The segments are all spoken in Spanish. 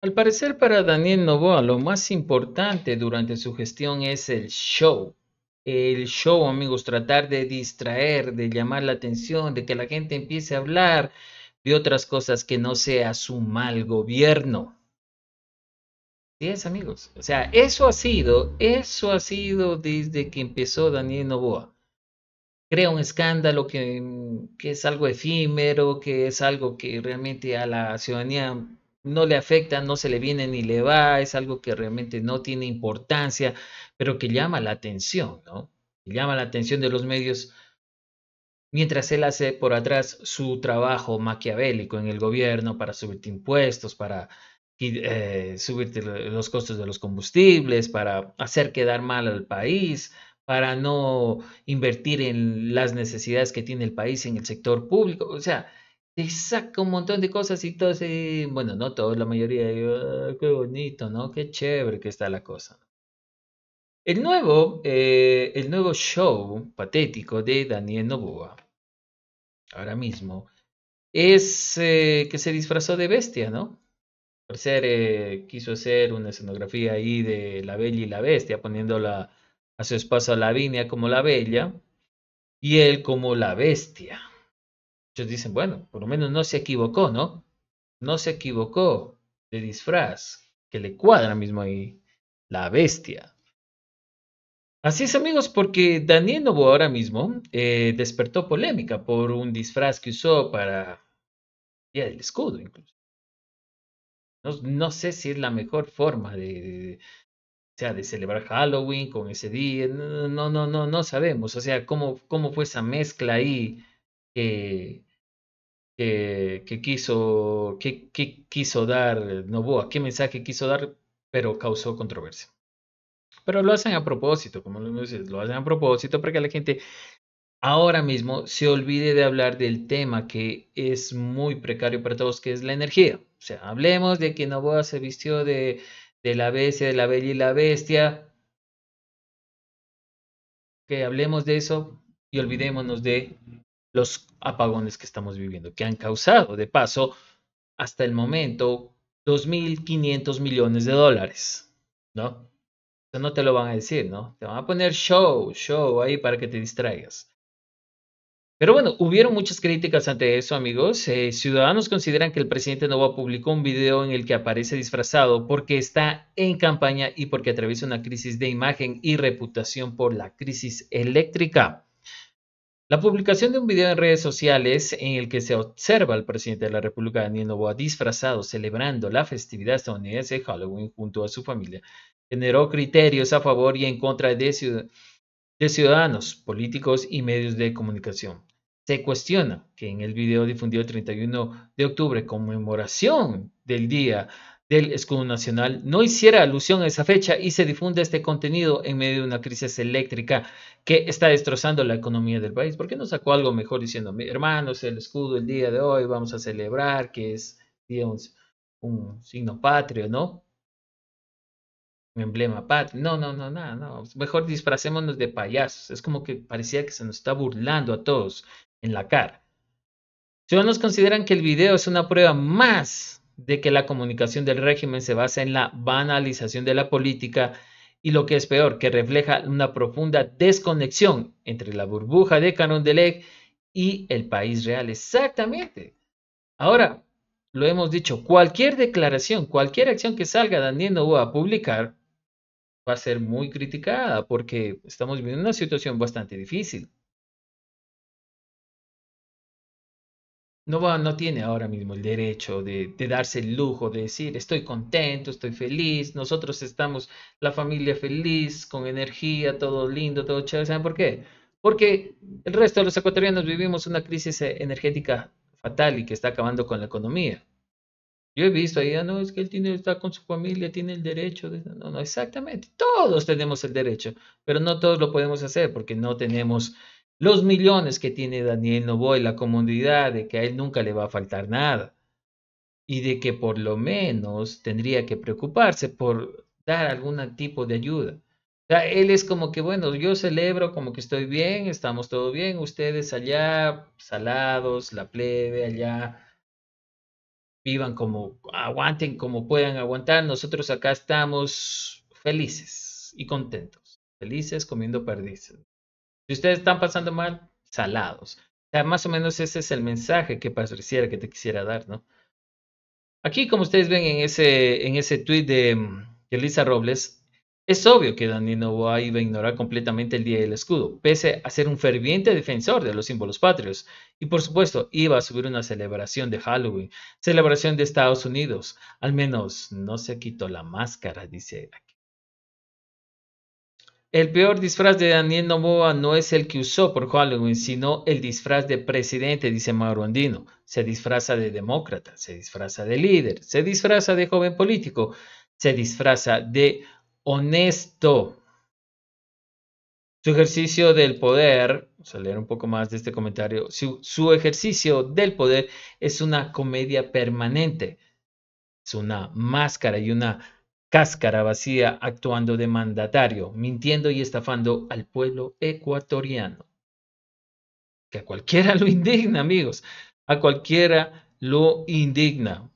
Al parecer para Daniel Novoa lo más importante durante su gestión es el show. El show, amigos, tratar de distraer, de llamar la atención, de que la gente empiece a hablar de otras cosas que no sea su mal gobierno. ¿Sí es, amigos. O sea, eso ha sido, eso ha sido desde que empezó Daniel Novoa. Crea un escándalo que, que es algo efímero, que es algo que realmente a la ciudadanía no le afecta, no se le viene ni le va, es algo que realmente no tiene importancia, pero que llama la atención, ¿no? llama la atención de los medios mientras él hace por atrás su trabajo maquiavélico en el gobierno para subirte impuestos, para eh, subirte los costos de los combustibles, para hacer quedar mal al país, para no invertir en las necesidades que tiene el país en el sector público, o sea, te saca un montón de cosas y todo bueno, no todos, la mayoría, ah, qué bonito, ¿no? Qué chévere que está la cosa. El nuevo, eh, el nuevo show patético de Daniel Novoa, ahora mismo, es eh, que se disfrazó de bestia, ¿no? Por ser, eh, quiso hacer una escenografía ahí de la bella y la bestia, poniéndola a su la Lavinia como la bella y él como la bestia dicen, bueno, por lo menos no se equivocó, ¿no? No se equivocó de disfraz, que le cuadra mismo ahí la bestia. Así es amigos, porque Daniel Novo ahora mismo eh, despertó polémica por un disfraz que usó para Día del Escudo incluso. No, no, sé si es la mejor forma de, o sea, de celebrar Halloween con ese día, no, no, no, no, no sabemos, o sea, cómo, cómo fue esa mezcla ahí que que, quiso, que quiso dar Novoa, qué mensaje quiso dar, pero causó controversia. Pero lo hacen a propósito, como lo dices, lo hacen a propósito para que la gente ahora mismo se olvide de hablar del tema que es muy precario para todos, que es la energía. O sea, hablemos de que Novoa se vistió de, de la bestia, de la bella y la bestia. Que hablemos de eso y olvidémonos de los apagones que estamos viviendo, que han causado, de paso, hasta el momento, 2.500 millones de dólares, ¿no? Eso no te lo van a decir, ¿no? Te van a poner show, show ahí para que te distraigas. Pero bueno, hubieron muchas críticas ante eso, amigos. Eh, ciudadanos consideran que el presidente Novoa publicó un video en el que aparece disfrazado porque está en campaña y porque atraviesa una crisis de imagen y reputación por la crisis eléctrica. La publicación de un video en redes sociales en el que se observa al presidente de la República, Daniel Novoa, disfrazado celebrando la festividad estadounidense de Halloween junto a su familia, generó criterios a favor y en contra de, de ciudadanos, políticos y medios de comunicación. Se cuestiona que en el video difundido el 31 de octubre, conmemoración del Día del escudo nacional no hiciera alusión a esa fecha y se difunde este contenido en medio de una crisis eléctrica que está destrozando la economía del país. ¿Por qué no sacó algo mejor diciendo, hermanos, el escudo el día de hoy vamos a celebrar que es un signo patrio, ¿no? Un emblema patrio. No, no, no, nada, no, Mejor disfracémonos de payasos. Es como que parecía que se nos está burlando a todos en la cara. Si nos consideran que el video es una prueba más de que la comunicación del régimen se basa en la banalización de la política y lo que es peor, que refleja una profunda desconexión entre la burbuja de Carondelet y el país real. Exactamente. Ahora, lo hemos dicho, cualquier declaración, cualquier acción que salga Daniel Novoa a publicar va a ser muy criticada porque estamos viviendo una situación bastante difícil. no, no tiene ahora mismo el derecho de, darse el lujo de decir estoy contento, estoy feliz, nosotros estamos la familia feliz, con energía, todo lindo, todo chévere. ¿Saben por qué? Porque el resto de los ecuatorianos vivimos una crisis e, energética fatal y que está acabando con la economía. Yo he visto ahí, ah, no, es que él tiene, está con su familia, tiene el derecho. No, no, exactamente. Todos tenemos el derecho, pero no todos lo podemos hacer porque no tenemos los millones que tiene Daniel Novoa y la comodidad de que a él nunca le va a faltar nada y de que por lo menos tendría que preocuparse por dar algún tipo de ayuda. O sea, él es como que, bueno, yo celebro como que estoy bien, estamos todo bien, ustedes allá, salados, la plebe allá, vivan como, aguanten como puedan aguantar, nosotros acá estamos felices y contentos, felices comiendo perdices. Si ustedes están pasando mal, salados. O sea, más o menos ese es el mensaje que pareciera que te quisiera dar, ¿no? Aquí, como ustedes ven en ese, en ese tweet mm, de, Elisa Robles, es obvio que Danilo Novoa iba a ignorar completamente el Día del Escudo, pese a ser un ferviente defensor de los símbolos patrios. Y por supuesto, iba a subir una celebración de Halloween, celebración de Estados Unidos. Al menos no se quitó la máscara, dice aquí. El peor disfraz de Daniel Novoa no es el que usó por Halloween, sino el disfraz de presidente, dice Mauro Andino. Se disfraza de demócrata, se disfraza de líder, se disfraza de joven político, se disfraza de honesto. Su ejercicio del poder, vamos a leer un poco más de este comentario, su, su ejercicio del poder es una comedia permanente, es una máscara y una Cáscara vacía actuando de mandatario, mintiendo y estafando al pueblo ecuatoriano. Que a cualquiera lo indigna, amigos. A cualquiera lo indigna.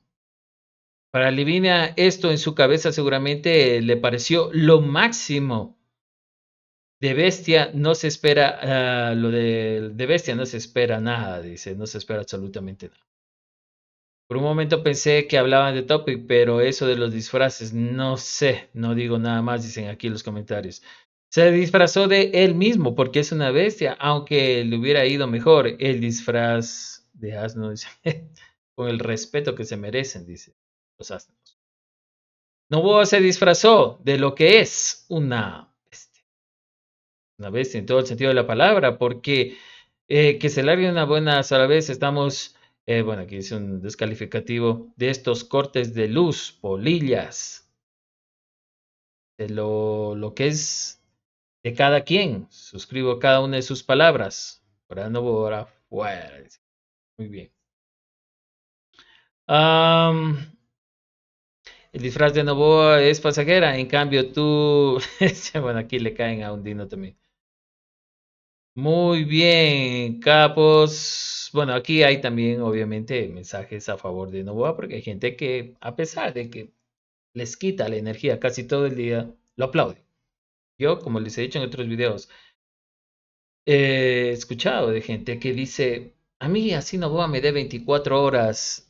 Para Livina esto en su cabeza seguramente le pareció lo máximo. De bestia no se espera, ah, lo de bestia no se espera nada, dice, no se espera absolutamente nada. Por un momento pensé que hablaban de Topic, pero eso de los disfraces, no sé, no digo nada más, dicen aquí los comentarios. Se disfrazó de él mismo porque es una bestia, aunque le hubiera ido mejor el disfraz de asno, con el respeto que se merecen, dice los asnos. Noboa se disfrazó de lo que es una bestia. Una bestia en todo el sentido de la palabra, porque eh, que se largue una buena sola vez, estamos eh, bueno, aquí dice un descalificativo de estos cortes de luz, polillas, de lo, lo que es de cada quien. Suscribo cada una de sus palabras. Ahora no, fuera. Muy bien. el disfraz de Novoa es pasajera, en cambio tú, bueno, aquí le caen a un dino también. Muy bien, capos. Bueno, aquí hay también, obviamente, mensajes a favor de Novoa, porque hay gente que, a pesar de que les quita la energía casi todo el día, lo aplaude. Yo, como les he dicho en otros videos, he escuchado de gente que dice, a mí así Novoa me dé 24 horas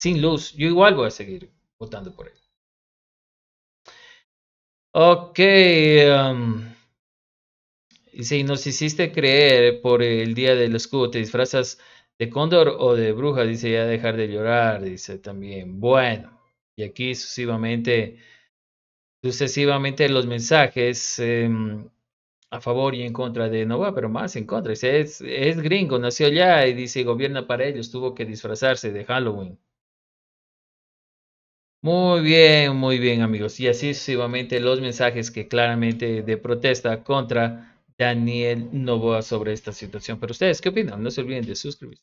sin luz, yo igual voy a seguir votando por él. Ok. Si nos hiciste creer por el día del escudo, te disfrazas de cóndor o de bruja, dice ya dejar de llorar, dice también. Bueno, y aquí sucesivamente, sucesivamente los mensajes em, a favor y en contra de Nova, pero más en contra. Dice, es, es gringo, nació allá y dice, gobierna para ellos, tuvo que disfrazarse de Halloween. Muy bien, muy bien amigos. Y así sucesivamente los mensajes que claramente de protesta contra Daniel Novoa sobre esta situación. Pero ustedes, ¿qué opinan? No se olviden de suscribirse.